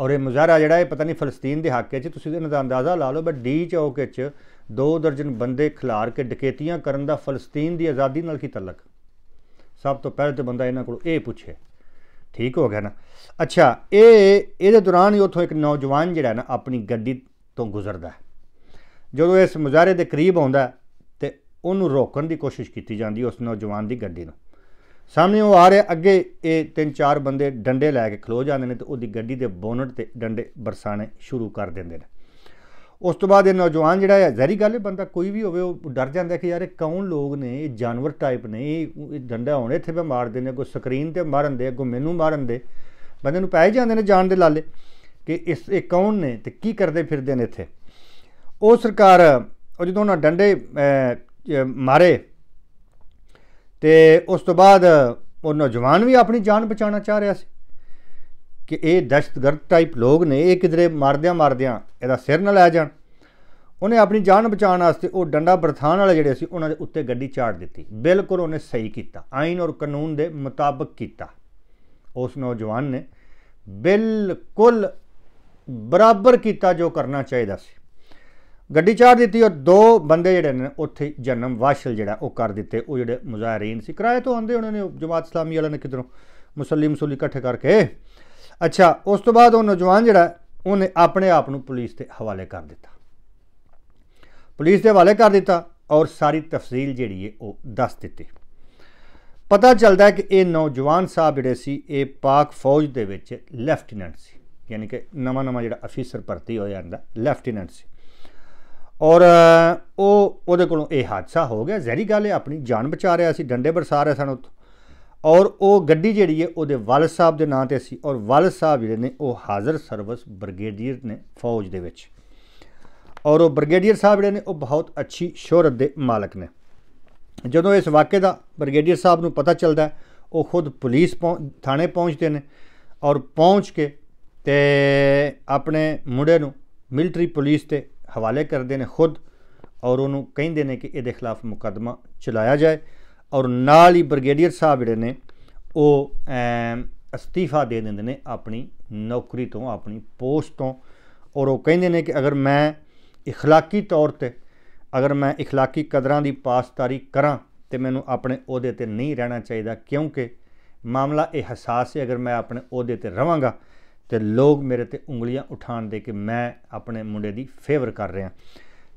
ਔਰ ਇਹ ਮੁਜ਼ਾਹਰਾ ਜਿਹੜਾ ਇਹ ਪਤਾ ਨਹੀਂ ਫਲਸਤੀਨ ਦੇ ਹੱਕ 'ਚ ਤੁਸੀਂ ਦਾ ਅੰਦਾਜ਼ਾ ਲਾ ਲਓ ਬਟ ਡੀ ਚੌਕ 'ਚ ਦੋ ਦਰਜਨ ਬੰਦੇ ਖਿਲਾਰ ਕੇ ਡਕੈਤੀਆਂ ਕਰਨ ਦਾ ਫਲਸਤੀਨ ਦੀ ਆਜ਼ਾਦੀ ਨਾਲ ਕੀ ਤਲਕ ਸਭ ਤੋਂ ਪਹਿਲੇ ਤੇ ਬੰਦਾ ਇਹਨਾਂ ਕੋਲ ਇਹ ਪੁੱਛੇ ਠੀਕ ਹੋ ਗਿਆ ਨਾ ਅੱਛਾ ਇਹ ਇਹਦੇ ਦੌਰਾਨ ਹੀ ਉਥੋਂ ਇੱਕ ਨੌਜਵਾਨ ਜਿਹੜਾ ਨਾ ਆਪਣੀ ਗੱਡੀ ਤੋਂ ਗੁਜ਼ਰਦਾ ਜਦੋਂ ਇਸ ਮੁਜ਼ਾਹਰੇ ਦੇ ਕਰੀਬ ਆਉਂਦਾ ਤੇ ਉਹਨੂੰ ਰੋਕਣ ਦੀ ਕੋਸ਼ਿਸ਼ ਕੀਤੀ ਜਾਂਦੀ ਉਸ ਨੌਜਵਾਨ ਦੀ ਗੱਡੀ ਨੂੰ ਸਾਹਮਣੇ ਉਹ ਆ ਰਿਹਾ ਅੱਗੇ ਇਹ ਤਿੰਨ ਚਾਰ ਬੰਦੇ ਡੰਡੇ ਲੈ ਕੇ ਖਲੋ ਜਾਂਦੇ ਨੇ ਤੇ ਉਹਦੀ ਗੱਡੀ ਦੇ ਬੋਨਟ ਤੇ ਡੰਡੇ ਬਰਸਾਣੇ ਸ਼ੁਰੂ ਕਰ ਦਿੰਦੇ ਨੇ ਉਸ ਤੋਂ ਬਾਅਦ ਇਹ ਨੌਜਵਾਨ ਜਿਹੜਾ ਹੈ ਜ਼ਹਿਰੀ ਗੱਲ ਹੈ ਬੰਦਾ ਕੋਈ ਵੀ ਹੋਵੇ ਉਹ ਡਰ ਜਾਂਦਾ ਕਿ ਯਾਰ ਇਹ ਕੌਣ ਲੋਕ ਨੇ ਇਹ ਜਾਨਵਰ ਟਾਈਪ ਨੇ ਇਹ ਡੰਡਾ ਹੋਣੇ ਇੱਥੇ ਵੀ ਮਾਰ ਨੇ ਕੋਈ ਸਕਰੀਨ ਤੇ ਮਾਰਨ ਦੇ ਅੱਗੋਂ ਮੈਨੂੰ ਮਾਰਨ ਦੇ ਬੰਦੇ ਨੂੰ ਪੈ ਜਾਂਦੇ ਨੇ ਜਾਣ ਦੇ ਲਾਲੇ ਕਿ ਇਸ ਇਹ ਕੌਣ ਨੇ ਤੇ ਕੀ ਕਰਦੇ ਫਿਰਦੇ ਨੇ ਇੱਥੇ ਉਹ ਸਰਕਾਰ ਉਹ ਜਦੋਂ ਉਹਨਾਂ ਡੰਡੇ ਮਾਰੇ ਤੇ ਉਸ ਤੋਂ ਬਾਅਦ ਉਹ ਨੌਜਵਾਨ ਵੀ ਆਪਣੀ ਜਾਨ ਬਚਾਉਣਾ ਚਾਹ ਰਿਹਾ ਸੀ ਕਿ ਇਹ ਦਸ਼ਤਗਰਦ ਟਾਈਪ ਲੋਕ ਨੇ ਇਹ ਕਿਧਰੇ ਮਾਰਦਿਆਂ ਮਾਰਦਿਆਂ ਇਹਦਾ ਸਿਰ ਨਾ ਲੈ ਜਾਣ ਉਹਨੇ ਆਪਣੀ ਜਾਨ ਬਚਾਉਣ ਵਾਸਤੇ ਉਹ ਡੰਡਾ ਬਰਥਾਨ ਵਾਲੇ ਜਿਹੜੇ ਸੀ ਉਹਨਾਂ ਦੇ ਉੱਤੇ ਗੱਡੀ ਝਾੜ ਦਿੱਤੀ ਬਿਲਕੁਲ ਉਹਨੇ ਸਹੀ ਕੀਤਾ ਆਇਨ ਔਰ ਕਾਨੂੰਨ ਦੇ ਮੁਤਾਬਕ ਕੀਤਾ ਉਸ ਨੌਜਵਾਨ ਨੇ ਬਿਲਕੁਲ ਬਰਾਬਰ ਕੀਤਾ ਜੋ ਕਰਨਾ ਚਾਹੀਦਾ ਸੀ ਗੱਡੀ ਚਾੜ ਦਿੱਤੀ ਔਰ ਦੋ ਬੰਦੇ ਜਿਹੜੇ ਨੇ ਉੱਥੇ ਜਨਮ ਵਾਸ਼ਲ ਜਿਹੜਾ ਉਹ ਕਰ ਦਿੱਤੇ ਉਹ ਜਿਹੜੇ ਮੁਜ਼ਾਹਰੀਨ ਸੀ ਕਿਰਾਏ ਤੋਂ ਆਂਦੇ ਉਹਨਾਂ ਨੇ ਜਮਾਤ ਇਸਲਾਮੀ ਵਾਲਿਆਂ ਨੇ ਕਿਧਰੋਂ ਮੁਸਲਿਮ ਸੁਲੀ ਇਕੱਠੇ ਕਰਕੇ ਅੱਛਾ ਉਸ ਤੋਂ ਬਾਅਦ ਉਹ ਨੌਜਵਾਨ ਜਿਹੜਾ ਉਹਨੇ ਆਪਣੇ ਆਪ ਨੂੰ ਪੁਲਿਸ ਦੇ ਹਵਾਲੇ ਕਰ ਦਿੱਤਾ ਪੁਲਿਸ ਦੇ ਹਵਾਲੇ ਕਰ ਦਿੱਤਾ ਔਰ ਸਾਰੀ ਤਫਸੀਲ ਜਿਹੜੀ ਹੈ ਉਹ ਦੱਸ ਦਿੱਤੀ ਪਤਾ ਚੱਲਦਾ ਹੈ ਕਿ ਇਹ ਨੌਜਵਾਨ ਸਾਹਿਬ ਜਿਹੜੇ ਸੀ ਇਹ ਪਾਕ ਫੌਜ ਦੇ ਵਿੱਚ ਲੈਫਟੀਨੈਂਟ ਸੀ ਯਾਨੀ ਕਿ ਨਵਾਂ ਨਵਾਂ ਜਿਹੜਾ ਅਫੀਸਰ ਭਰਤੀ ਹੋਇਆ ਜਾਂਦਾ ਲੈਫਟੀਨੈਂਟ ਸੀ ਔਰ ਉਹ ਉਹਦੇ ਕੋਲੋਂ ਇਹ ਹਾਦਸਾ ਹੋ ਗਿਆ ਜ਼ਹਿਰੀ ਗੱਲ ਹੈ ਆਪਣੀ ਜਾਨ ਬਚਾ ਰਿਆ ਸੀ ਡੰਡੇ ਬਰਸਾ ਰਿਆ ਸਨ ਉੱਥੋਂ ਔਰ ਉਹ ਗੱਡੀ ਜਿਹੜੀ ਹੈ ਉਹਦੇ ਵਾਲਦ ਸਾਹਿਬ ਦੇ ਨਾਂ ਤੇ ਸੀ ਔਰ ਵਾਲਦ ਸਾਹਿਬ ਜਿਹੜੇ ਨੇ ਉਹ ਹਾਜ਼ਰ ਸਰਵਿਸ ਬ੍ਰਿਗੇਡੀਅਰ ਨੇ ਫੌਜ ਦੇ ਵਿੱਚ ਔਰ ਉਹ ਬ੍ਰਿਗੇਡੀਅਰ ਸਾਹਿਬ ਜਿਹੜੇ ਨੇ ਉਹ ਬਹੁਤ ਅੱਛੀ ਸ਼ੋਹਰਤ ਦੇ ਮਾਲਕ ਨੇ ਜਦੋਂ ਇਸ ਵਾਕਿਆ ਦਾ ਬ੍ਰਿਗੇਡੀਅਰ ਸਾਹਿਬ ਨੂੰ ਪਤਾ ਚੱਲਦਾ ਉਹ ਖੁਦ ਪੁਲਿਸ ਥਾਣੇ ਪਹੁੰਚਦੇ ਨੇ ਔਰ ਪਹੁੰਚ ਕੇ ਤੇ ਆਪਣੇ ਮੁੰਡੇ ਨੂੰ ਮਿਲਟਰੀ ਪੁਲਿਸ ਤੇ ਹਵਾਲੇ ਕਰਦੇ ਨੇ ਖੁਦ ਔਰ ਉਹਨੂੰ ਕਹਿੰਦੇ ਨੇ ਕਿ ਇਹਦੇ ਖਿਲਾਫ ਮੁਕਦਮਾ ਚਲਾਇਆ ਜਾਏ ਔਰ ਨਾਲ ਹੀ ਬ੍ਰਿਗੇਡੀਅਰ ਸਾਹਿਬ ਜਿਹੜੇ ਨੇ ਉਹ ਅਸਤੀਫਾ ਦੇ ਦਿੰਦੇ ਨੇ ਆਪਣੀ ਨੌਕਰੀ ਤੋਂ ਆਪਣੀ ਪੋਸਟ ਤੋਂ ਔਰ ਉਹ ਕਹਿੰਦੇ ਨੇ ਕਿ ਅਗਰ ਮੈਂ اخلاقی ਤੌਰ ਤੇ ਅਗਰ ਮੈਂ اخلاقی ਕਦਰਾਂ ਦੀ ਪਾਸਤਾਰੀ ਕਰਾਂ ਤੇ ਮੈਨੂੰ ਆਪਣੇ ਅਹੁਦੇ ਤੇ ਨਹੀਂ ਰਹਿਣਾ ਚਾਹੀਦਾ ਕਿਉਂਕਿ ਮਾਮਲਾ ਇਹ ਹਸਾਸ ਹੈ ਅਗਰ ਮੈਂ ਆਪਣੇ ਅਹੁਦੇ ਤੇ ਰਵਾਂਗਾ ਤੇ ਲੋਕ ਮੇਰੇ ਤੇ ਉਂਗਲੀਆਂ ਉਠਾਣ ਦੇ ਕਿ ਮੈਂ ਆਪਣੇ ਮੁੰਡੇ ਦੀ ਫੇਵਰ ਕਰ ਰਿਹਾ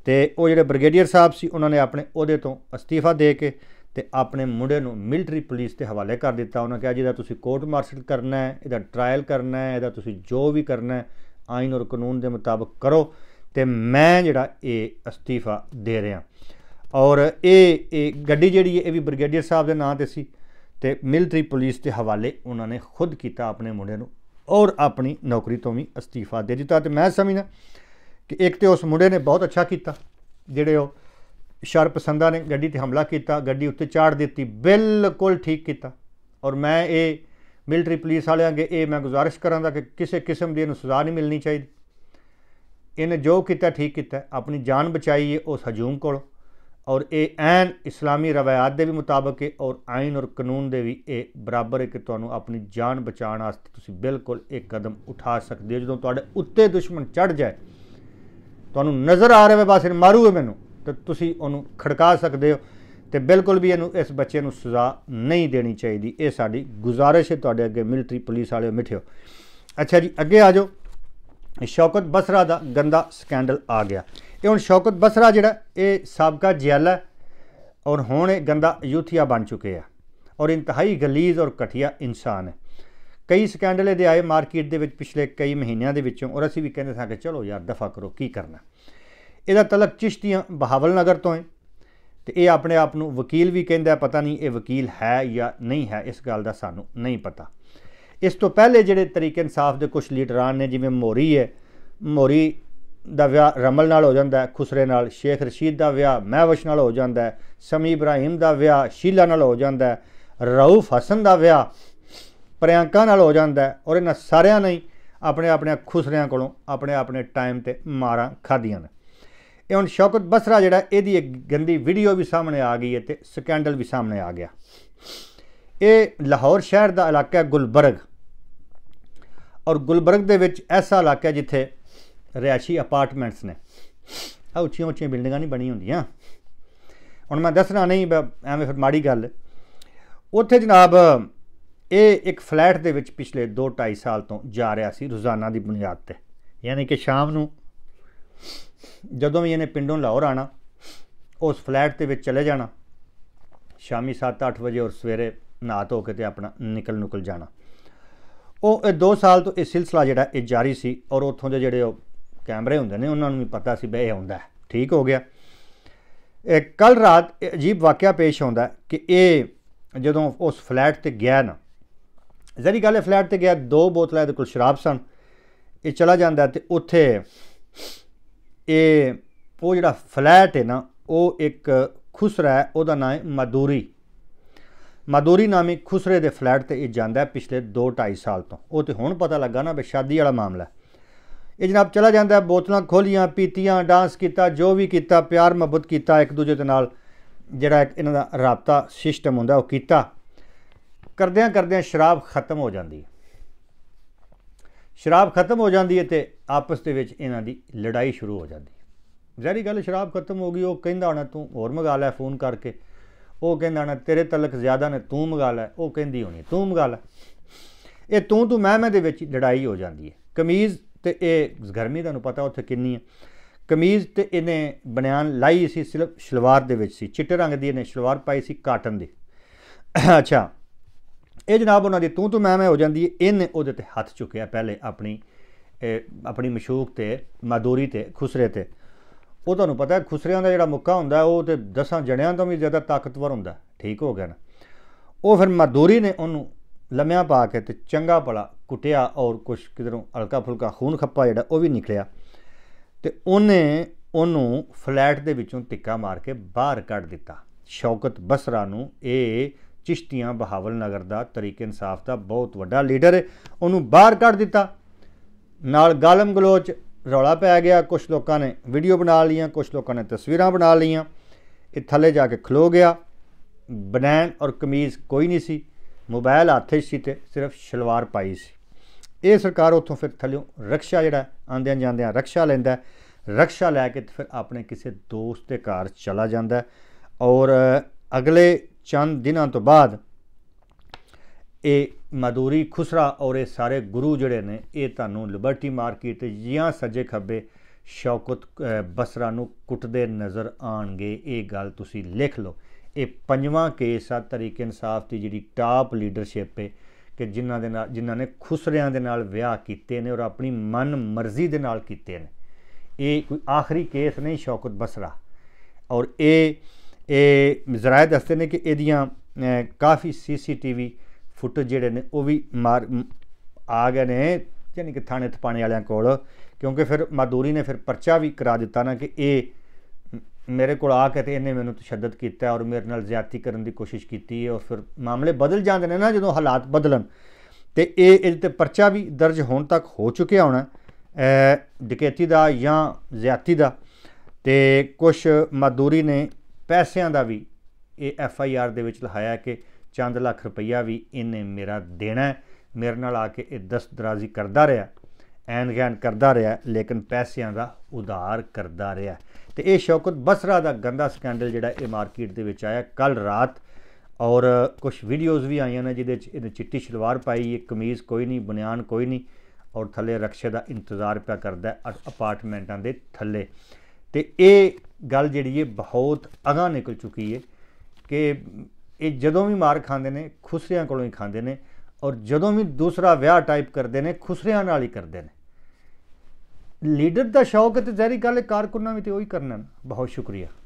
ਤੇ ਉਹ ਜਿਹੜੇ ਬ੍ਰਿਗੇਡੀਅਰ ਸਾਹਿਬ ਸੀ ਉਹਨਾਂ ਨੇ ਆਪਣੇ ਅਹੁਦੇ ਤੋਂ ਅਸਤੀਫਾ ਦੇ ਕੇ ਤੇ ਆਪਣੇ ਮੁੰਡੇ ਨੂੰ ਮਿਲਟਰੀ ਪੁਲਿਸ ਦੇ ਹਵਾਲੇ ਕਰ ਦਿੱਤਾ ਉਹਨਾਂ ਕਿਹਾ ਜਿਹਦਾ ਤੁਸੀਂ ਕੋਰਟ ਮਾਰਸ਼ਲ ਕਰਨਾ ਹੈ ਇਹਦਾ ਟ੍ਰਾਇਲ ਕਰਨਾ ਹੈ ਇਹਦਾ ਤੁਸੀਂ ਜੋ ਵੀ ਕਰਨਾ ਹੈ ਆਇਨ ਔਰ ਕਾਨੂੰਨ ਦੇ ਮੁਤਾਬਕ ਕਰੋ ਤੇ ਮੈਂ ਜਿਹੜਾ ਇਹ ਅਸਤੀਫਾ ਦੇ ਰਿਹਾ ਔਰ ਇਹ ਇਹ ਗੱਡੀ ਜਿਹੜੀ ਹੈ ਇਹ ਵੀ ਬ੍ਰਿਗੇਡੀਅਰ ਸਾਹਿਬ ਦੇ ਨਾਂ ਤੇ ਸੀ ਤੇ ਮਿਲਟਰੀ ਪੁਲਿਸ ਦੇ ਹਵਾਲੇ ਉਹਨਾਂ ਨੇ ਖੁਦ ਕੀਤਾ ਆਪਣੇ ਮੁੰਡੇ ਨੂੰ ਔਰ ਆਪਣੀ ਨੌਕਰੀ ਤੋਂ ਵੀ ਅਸਤੀਫਾ ਦੇ ਦਿੱਤਾ ਤੇ ਮੈਂ ਸਮਝਣਾ ਕਿ ਇੱਕ ਤੇ ਉਸ ਮੁੰਡੇ ਨੇ ਬਹੁਤ ਅੱਛਾ ਕੀਤਾ ਜਿਹੜੇ ਉਹ ਸ਼ਰ ਪਸੰਦਾਂ ਨੇ ਗੱਡੀ ਤੇ ਹਮਲਾ ਕੀਤਾ ਗੱਡੀ ਉੱਤੇ ਚਾੜ ਦਿੱਤੀ ਬਿਲਕੁਲ ਠੀਕ ਕੀਤਾ ਔਰ ਮੈਂ ਇਹ ਮਿਲਟਰੀ ਪੁਲਿਸ ਵਾਲਿਆਂ ਅੱਗੇ ਇਹ ਮੈਂ ਗੁਜ਼ਾਰਿਸ਼ ਕਰਾਂਗਾ ਕਿ ਕਿਸੇ ਕਿਸਮ ਦੀ ਇਹਨੂੰ ਸਜ਼ਾ ਨਹੀਂ ਮਿਲਣੀ ਚਾਹੀਦੀ ਇਹਨੇ ਜੋ ਕੀਤਾ ਠੀਕ ਕੀਤਾ ਆਪਣੀ ਜਾਨ ਬਚਾਈ ਉਸ ਹਜੂਮ ਕੋਲ ਔਰ ਇਹ ਐਨ ਇਸਲਾਮੀ ਰਵਾਇਤ ਦੇ ਵੀ ਮੁਤਾਬਕ ਹੈ ਔਰ ਆਇਨ ਔਰ ਕਾਨੂੰਨ ਦੇ ਵੀ ਇਹ ਬਰਾਬਰ ਹੈ ਕਿ ਤੁਹਾਨੂੰ ਆਪਣੀ ਜਾਨ ਬਚਾਉਣ ਵਾਸਤੇ ਤੁਸੀਂ ਬਿਲਕੁਲ ਇੱਕ ਕਦਮ ਉਠਾ ਸਕਦੇ ਹੋ ਜਦੋਂ ਤੁਹਾਡੇ ਉੱਤੇ ਦੁਸ਼ਮਣ ਚੜ ਜਾਏ ਤੁਹਾਨੂੰ ਨਜ਼ਰ ਆ ਰਿਹਾ ਹੈ ਬਸ ਇਹ ਮਾਰੂ ਮੈਨੂੰ ਤਾਂ ਤੁਸੀਂ ਉਹਨੂੰ ਖੜਕਾ ਸਕਦੇ ਹੋ ਤੇ ਬਿਲਕੁਲ ਵੀ ਇਹਨੂੰ ਇਸ ਬੱਚੇ ਨੂੰ ਸਜ਼ਾ ਨਹੀਂ ਦੇਣੀ ਚਾਹੀਦੀ ਇਹ ਸਾਡੀ ਗੁਜ਼ਾਰਿਸ਼ ਹੈ ਤੁਹਾਡੇ ਅੱਗੇ ਮਿਲਟਰੀ ਪੁਲਿਸ ਵਾਲਿਓ ਮਿਠਿਓ ਅੱਛਾ ਜੀ ਅੱਗੇ ਆ ਜਾਓ ਸ਼ੌਕਤ ਬਸਰਾ ਦਾ ਗੰਦਾ ਸਕੈਂਡਲ ਆ ਗਿਆ ਇਹ ਹੁਣ ਸ਼ੌਕਤ ਬਸਰਾ ਜਿਹੜਾ ਇਹ ਸਾਬਕਾ ਜਿਆਲਾ ਔਰ ਹੁਣ ਇਹ ਗੰਦਾ ਯੂਥੀਆ ਬਣ ਚੁੱਕੇ ਆ ਔਰ ਇੰਤਹਾਈ ਗਲੀਜ਼ ਔਰ ਘਟੀਆ ਇਨਸਾਨ ਹੈ ਕਈ ਸਕੈਂਡਲ ਇਹਦੇ ਆਏ ਮਾਰਕੀਟ ਦੇ ਵਿੱਚ ਪਿਛਲੇ ਕਈ ਮਹੀਨਿਆਂ ਦੇ ਵਿੱਚੋਂ ਔਰ ਅਸੀਂ ਵੀ ਕਹਿੰਦੇ ਸਾਂ ਕਿ ਚਲੋ ਯਾਰ ਦਫਾ ਕਰੋ ਕੀ ਕਰਨਾ ਇਹਦਾ ਤਲਕ ਚਿਸ਼ਤੀਆਂ ਬਹਾਵਲ ਨਗਰ ਤੋਂ ਹੈ ਤੇ ਇਹ ਆਪਣੇ ਆਪ ਨੂੰ ਵਕੀਲ ਵੀ ਕਹਿੰਦਾ ਪਤਾ ਨਹੀਂ ਇਹ ਵਕੀਲ ਹੈ ਜਾਂ ਨਹੀਂ ਹੈ ਇਸ ਗੱਲ ਦਾ ਸਾਨੂੰ ਨਹੀਂ ਪਤਾ ਇਸ ਤੋਂ ਪਹਿਲੇ ਜਿਹੜੇ ਤਰੀਕੇ ਇਨਸਾਫ ਦੇ ਕੁਝ ਲੀਡਰਾਂ ਨੇ ਜਿਵੇਂ ਮੋਰੀ ਹੈ ਮੋਰੀ ਦਾ ਵਿਆਹ ਰਮਲ ਨਾਲ ਹੋ ਜਾਂਦਾ ਹੈ ਖੁਸਰੇ ਨਾਲ ਸ਼ੇਖ ਰਸ਼ੀਦ ਦਾ ਵਿਆਹ ਮਹਿਵਸ਼ ਨਾਲ ਹੋ ਜਾਂਦਾ ਹੈ ਸਮੀ ਇਬਰਾਹਿਮ ਦਾ ਵਿਆਹ ਸ਼ੀਲਾ ਨਾਲ ਹੋ ਜਾਂਦਾ ਹੈ ਰਊਫ ਹਸਨ ਦਾ ਵਿਆਹ ਪ੍ਰਿਆੰਕਾ ਨਾਲ ਹੋ ਜਾਂਦਾ ਹੈ ਔਰ ਇਹਨਾਂ ਸਾਰਿਆਂ ਨੇ ਆਪਣੇ ਆਪਣੇ ਖੁਸਰਿਆਂ ਕੋਲੋਂ ਆਪਣੇ ਆਪਣੇ ਟਾਈਮ ਤੇ ਮਾਰਾਂ ਖਾਧੀਆਂ ਨੇ ਇਹ ਹੁਣ ਸ਼ੌਕਤ ਬਸਰਾ ਜਿਹੜਾ ਇਹਦੀ ਇੱਕ ਗੰਦੀ ਵੀਡੀਓ ਵੀ ਸਾਹਮਣੇ ਆ ਗਈ ਹੈ ਤੇ ਸਕੈਂਡਲ ਵੀ ਸਾਹਮਣੇ ਆ ਗਿਆ ਇਹ ਲਾਹੌਰ ਸ਼ਹਿਰ ਦਾ ਇਲਾਕਾ ਗੁਲਬਰਗ ਔਰ ਗੁਲਬਰਗ ਦੇ ਵਿੱਚ ਐਸਾ ਇਲਾਕਾ ਜਿੱਥੇ ਰਿਆਸ਼ੀ ਅਪਾਰਟਮੈਂਟਸ ਨੇ ਆ ਉੱਚੀਆਂ ਉੱਚੀਆਂ ਬਿਲਡਿੰਗਾਂ ਨਹੀਂ ਬਣੀ ਹੁੰਦੀਆਂ ਹੁਣ ਮੈਂ ਦੱਸਣਾ ਨਹੀਂ ਐਵੇਂ ਫਿਰ ਮਾੜੀ ਗੱਲ ਉੱਥੇ ਜਨਾਬ ਇਹ ਇੱਕ ਫਲੈਟ ਦੇ ਵਿੱਚ ਪਿਛਲੇ 2-2.5 ਸਾਲ ਤੋਂ ਜਾ ਰਿਹਾ ਸੀ ਰੋਜ਼ਾਨਾ ਦੀ ਬੁਨਿਆਦ ਤੇ ਯਾਨੀ ਕਿ ਸ਼ਾਮ ਨੂੰ ਜਦੋਂ ਵੀ ਇਹਨੇ ਪਿੰਡੋਂ ਲਾਹੌਰ ਆਣਾ ਉਸ ਫਲੈਟ ਦੇ ਵਿੱਚ ਚਲੇ ਜਾਣਾ ਸ਼ਾਮੀ 7-8 ਵਜੇ ਔਰ ਸਵੇਰੇ ਨਾਤ ਹੋ ਕੇ ਤੇ ਆਪਣਾ ਨਿਕਲ ਨੁਕਲ ਜਾਣਾ ਉਹ 2 ਸਾਲ ਤੋਂ ਇਹ ਸਿਲਸਿਲਾ ਜਿਹੜਾ ਇਹ ਜਾਰੀ ਸੀ ਔਰ ਉੱਥੋਂ ਦੇ ਜਿਹੜੇ ਉਹ ਕੈਮਰੇ ਹੁੰਦੇ ਨੇ ਉਹਨਾਂ ਨੂੰ ਵੀ ਪਤਾ ਸੀ ਬਈ ਇਹ ਹੁੰਦਾ ਠੀਕ ਹੋ ਗਿਆ ਇਹ ਕੱਲ ਰਾਤ ਅਜੀਬ ਵਾਕਿਆ ਪੇਸ਼ ਆਉਂਦਾ ਕਿ ਇਹ ਜਦੋਂ ਉਸ ਫਲੈਟ ਤੇ ਗਿਆ ਨਾ ਜ਼ਰੀ ਗੱਲ ਹੈ ਫਲੈਟ ਤੇ ਗਿਆ ਦੋ ਬੋਤਲਾਂ ਦੇ ਕੁਲ ਸ਼ਰਾਬ ਸਨ ਇਹ ਚਲਾ ਜਾਂਦਾ ਤੇ ਉੱਥੇ ਇਹ ਉਹ ਜਿਹੜਾ ਫਲੈਟ ਹੈ ਨਾ ਉਹ ਇੱਕ ਖੁਸਰਾ ਹੈ ਉਹਦਾ ਨਾਮ ਹੈ ਮਦੂਰੀ ਮਾਦੂਰੀ ਨਾਮੀ ਖੁਸਰੇ ਦੇ ਫਲੈਟ ਤੇ ਇਹ ਜਾਂਦਾ ਪਿਛਲੇ 2-2.5 ਸਾਲ ਤੋਂ ਉਹ ਤੇ ਹੁਣ ਪਤਾ ਲੱਗਾ ਨਾ ਵੀ ਸ਼ਾਦੀ ਵਾਲਾ ਮਾਮਲਾ ਇਹ ਜਨਾਬ ਚਲਾ ਜਾਂਦਾ ਬੋਤਲਾਂ ਖੋਲੀਆਂ ਪੀਤੀਆਂ ਡਾਂਸ ਕੀਤਾ ਜੋ ਵੀ ਕੀਤਾ ਪਿਆਰ ਮੁਹੱਬਤ ਕੀਤਾ ਇੱਕ ਦੂਜੇ ਦੇ ਨਾਲ ਜਿਹੜਾ ਇਹਨਾਂ ਦਾ ਰابطਾ ਸਿਸਟਮ ਹੁੰਦਾ ਉਹ ਕੀਤਾ ਕਰਦਿਆਂ ਕਰਦਿਆਂ ਸ਼ਰਾਬ ਖਤਮ ਹੋ ਜਾਂਦੀ ਹੈ ਸ਼ਰਾਬ ਖਤਮ ਹੋ ਜਾਂਦੀ ਹੈ ਤੇ ਆਪਸ ਦੇ ਵਿੱਚ ਇਹਨਾਂ ਦੀ ਲੜਾਈ ਸ਼ੁਰੂ ਹੋ ਜਾਂਦੀ ਹੈ ਗੱਲ ਸ਼ਰਾਬ ਖਤਮ ਹੋ ਗਈ ਉਹ ਕਹਿੰਦਾ ਹਣਾ ਤੂੰ ਹੋਰ ਮੰਗਾ ਲੈ ਫੋਨ ਕਰਕੇ ਉਹ ਕਹਿੰਦਾ ਨਾ ਤੇਰੇ ਤਲਕ ਜ਼ਿਆਦਾ ਨੇ ਤੂੰ ਮਗਾ ਲੈ ਉਹ ਕਹਿੰਦੀ ਹੋਣੀ ਤੂੰ ਮਗਾ ਲੈ ਇਹ ਤੂੰ ਤੂੰ ਮੈਂ ਮੈਂ ਦੇ ਵਿੱਚ ਲੜਾਈ ਹੋ ਜਾਂਦੀ ਹੈ ਕਮੀਜ਼ ਤੇ ਇਹ ਗਰਮੀ ਤੁਹਾਨੂੰ ਪਤਾ ਉੱਥੇ ਕਿੰਨੀ ਹੈ ਕਮੀਜ਼ ਤੇ ਇਹਨੇ ਬਣਿਆਨ ਲਾਈ ਸੀ ਸਿਰਫ ਸ਼ਲਵਾਰ ਦੇ ਵਿੱਚ ਸੀ ਚਿੱਟੇ ਰੰਗ ਦੀ ਇਹਨੇ ਸ਼ਲਵਾਰ ਪਾਈ ਸੀ ਕਾਟਨ ਦੀ ਅੱਛਾ ਇਹ ਜਨਾਬ ਉਹਨਾਂ ਦੀ ਤੂੰ ਤੂੰ ਮੈਂ ਮੈਂ ਹੋ ਜਾਂਦੀ ਹੈ ਇਹਨੇ ਉਹਦੇ ਤੇ ਹੱਥ ਚੁੱਕਿਆ ਪਹਿਲੇ ਆਪਣੀ ਆਪਣੀ ਮਸ਼ੂਕ ਤੇ ਮਾਦੂਰੀ ਤੇ ਖੁਸਰੇ ਤੇ ਉਹ ਤੁਹਾਨੂੰ ਪਤਾ ਹੈ ਖੁਸਰਿਆਂ ਦਾ ਜਿਹੜਾ ਮੁੱਕਾ ਹੁੰਦਾ ਉਹ ਤੇ ਦਸਾਂ ਜਣਿਆਂ ਤੋਂ ਵੀ ਜ਼ਿਆਦਾ ਤਾਕਤਵਰ ਹੁੰਦਾ ਠੀਕ ਹੋ ਗਿਆ ਨਾ ਉਹ ਫਿਰ ਮਦੂਰੀ ਨੇ ਉਹਨੂੰ ਲੰਮਿਆਂ ਪਾ ਕੇ ਤੇ ਚੰਗਾ ਭਲਾ ਕੁੱਟਿਆ ਔਰ ਕੁਛ ਕਿਧਰੋਂ ਹਲਕਾ ਫੁਲਕਾ ਖੂਨ ਖੱਪਾ ਜਿਹੜਾ ਉਹ ਵੀ ਨਿਕਲਿਆ ਤੇ ਉਹਨੇ ਉਹਨੂੰ ਫਲੈਟ ਦੇ ਵਿੱਚੋਂ ਟਿੱਕਾ ਮਾਰ ਕੇ ਬਾਹਰ ਕੱਢ ਦਿੱਤਾ ਸ਼ੌਕਤ ਬਸਰਾ ਨੂੰ ਇਹ ਚਿਸ਼ਤੀਆਂ ਬਹਾਵਲ ਨਗਰ ਦਾ ਤਰੀਕੇ ਇਨਸਾਫ ਦਾ ਬਹੁਤ ਵੱਡਾ ਲੀਡਰ ਹੈ ਉਹਨੂੰ ਬਾਹਰ ਕੱਢ ਦਿੱਤਾ ਨਾਲ ਗਾਲਮ ਗਲੋਚ ਰੌਲਾ ਪੈ ਗਿਆ ਕੁਝ ਲੋਕਾਂ ਨੇ ਵੀਡੀਓ ਬਣਾ ਲਈਆਂ ਕੁਝ ਲੋਕਾਂ ਨੇ ਤਸਵੀਰਾਂ ਬਣਾ ਲਈਆਂ ਇਹ ਥੱਲੇ ਜਾ ਕੇ ਖਲੋ ਗਿਆ ਬਨੈਨ ਔਰ ਕਮੀਜ਼ ਕੋਈ ਨਹੀਂ ਸੀ ਮੋਬਾਈਲ ਹੱਥੇ ਸੀ ਤੇ ਸਿਰਫ ਸ਼ਲਵਾਰ ਪਾਈ ਸੀ ਇਹ ਸਰਕਾਰ ਉਥੋਂ ਫਿਰ ਥੱਲੇ ਰਕਸ਼ਾ ਜਿਹੜਾ ਆਂਦਿਆਂ ਜਾਂਦਿਆਂ ਰਕਸ਼ਾ ਲੈਂਦਾ ਰਕਸ਼ਾ ਲੈ ਕੇ ਫਿਰ ਆਪਣੇ ਕਿਸੇ ਦੋਸਤ ਦੇ ਘਰ ਚਲਾ ਜਾਂਦਾ ਔਰ ਅਗਲੇ ਚੰਦ ਦਿਨਾਂ ਤੋਂ ਬਾਅਦ ਇਹ ਮਦੂਰੀ ਖੁਸਰਾ ਔਰ ਇਹ ਸਾਰੇ ਗੁਰੂ ਜਿਹੜੇ ਨੇ ਇਹ ਤੁਹਾਨੂੰ ਲਿਬਰਟੀ ਮਾਰਕੀਟ ਜਾਂ ਸੱਜੇ ਖੱਬੇ ਸ਼ੌਕਤ ਬਸਰਾ ਨੂੰ ਕੁੱਟਦੇ ਨਜ਼ਰ ਆਣਗੇ ਇਹ ਗੱਲ ਤੁਸੀਂ ਲਿਖ ਲਓ ਇਹ ਪੰਜਵਾਂ ਕੇਸ ਆ ਤਰੀਕੇ ਇਨਸਾਫ ਦੀ ਜਿਹੜੀ ਟਾਪ ਲੀਡਰਸ਼ਿਪ ਹੈ ਕਿ ਜਿਨ੍ਹਾਂ ਦੇ ਨਾਲ ਜਿਨ੍ਹਾਂ ਨੇ ਖੁਸਰਿਆਂ ਦੇ ਨਾਲ ਵਿਆਹ ਕੀਤੇ ਨੇ ਔਰ ਆਪਣੀ ਮਨ ਮਰਜ਼ੀ ਦੇ ਨਾਲ ਕੀਤੇ ਨੇ ਇਹ ਕੋਈ ਆਖਰੀ ਕੇਸ ਨਹੀਂ ਸ਼ੌਕਤ ਬਸਰਾ ਔਰ ਇਹ ਇਹ ਜ਼ਰਾਇਦ ਦੱਸਦੇ ਨੇ ਕਿ ਇਹਦੀਆਂ ਕਾਫੀ ਸੀਸੀਟੀਵੀ ਫੁੱਟ ਜਿਹੜੇ ਨੇ ਉਹ ਵੀ ਮਾਰ ਆ ਗਏ ਨੇ ਯਾਨੀ ਕਿ ਥਾਣੇ ਥਪਾਣੇ ਵਾਲਿਆਂ ਕੋਲ ਕਿਉਂਕਿ ਫਿਰ ਮਾਦੂਰੀ ਨੇ ਫਿਰ ਪਰਚਾ ਵੀ ਕਰਾ ਦਿੱਤਾ ਨਾ ਕਿ ਇਹ ਮੇਰੇ ਕੋਲ ਆ ਕੇ ਤੇ ਇਹਨੇ ਮੈਨੂੰ ਤਸ਼ੱਦਦ ਕੀਤਾ ਔਰ ਮੇਰੇ ਨਾਲ ਜ਼ਿਆਦਤੀ ਕਰਨ ਦੀ ਕੋਸ਼ਿਸ਼ ਕੀਤੀ ਹੈ ਔਰ ਫਿਰ ਮਾਮਲੇ ਬਦਲ ਜਾਂਦੇ ਨੇ ਨਾ ਜਦੋਂ ਹਾਲਾਤ ਬਦਲਣ ਤੇ ਇਹ ਇਹਦੇ ਤੇ ਪਰਚਾ ਵੀ ਦਰਜ ਹੋਣ ਤੱਕ ਹੋ ਚੁੱਕਿਆ ਹੋਣਾ ਐ ਡਕੈਤੀ ਦਾ ਜਾਂ ਜ਼ਿਆਦਤੀ ਦਾ ਤੇ ਕੁਝ ਮਜ਼ਦੂਰੀ ਨੇ ਪੈਸਿਆਂ ਦਾ ਵੀ ਇਹ ਐਫ ਆਈ ਆਰ ਦੇ ਵਿੱਚ ਲਹਾਇਆ ਕਿ ਚੰਦ ਲੱਖ ਰੁਪਈਆ ਵੀ ਇਹਨੇ ਮੇਰਾ ਦੇਣਾ ਮੇਰੇ ਨਾਲ ਆ ਕੇ ਇਹ ਦਸਦਰਾਜ਼ੀ ਕਰਦਾ ਰਿਹਾ ਐਨ ਗਿਆਨ ਕਰਦਾ ਰਿਹਾ ਲੇਕਿਨ ਪੈਸਿਆਂ ਦਾ ਉਧਾਰ ਕਰਦਾ ਰਿਹਾ ਤੇ ਇਹ ਸ਼ੌਕਤ ਬਸਰਾ ਦਾ ਗੰਦਾ ਸਕੈਂਡਲ ਜਿਹੜਾ ਇਹ ਮਾਰਕੀਟ ਦੇ ਵਿੱਚ ਆਇਆ ਕੱਲ ਰਾਤ ਔਰ ਕੁਝ ਵੀਡੀਓਜ਼ ਵੀ ਆਈਆਂ ਨੇ ਜਿਹਦੇ ਵਿੱਚ ਇਹਨੇ ਚਿੱਟੀ ਸ਼ਲਵਾਰ ਪਾਈ ਇੱਕ ਕਮੀਜ਼ ਕੋਈ ਨਹੀਂ ਬਨਿਆਨ ਕੋਈ ਨਹੀਂ ਔਰ ਥੱਲੇ ਰਕਸ਼ੇ ਦਾ ਇੰਤਜ਼ਾਰ ਪਿਆ ਕਰਦਾ ਅਪਾਰਟਮੈਂਟਾਂ ਦੇ ਥੱਲੇ ਤੇ ਇਹ ਗੱਲ ਜਿਹੜੀ ਹੈ ਬਹੁਤ ਅਗਾ ਨਿਕਲ ਚੁੱਕੀ ਹੈ ਕਿ ਇਹ ਜਦੋਂ ਵੀ ਮਾਰ ਖਾਂਦੇ ਨੇ ਖੁਸਰਿਆਂ ਕੋਲੋਂ ਹੀ ਖਾਂਦੇ ਨੇ ਔਰ ਜਦੋਂ ਵੀ ਦੂਸਰਾ ਵਿਆਹ ਟਾਈਪ ਕਰਦੇ ਨੇ ਖੁਸਰਿਆਂ ਨਾਲ ਹੀ ਕਰਦੇ ਨੇ ਲੀਡਰ ਦਾ ਸ਼ੌਕ ਤੇ ਜ਼ਹਿਰੀ ਗੱਲ ਕਾਰਕੁਨਾਂ ਵੀ ਤੇ ਉਹੀ ਕਰਨਾ ਬਹੁਤ ਸ਼ੁਕਰੀਆ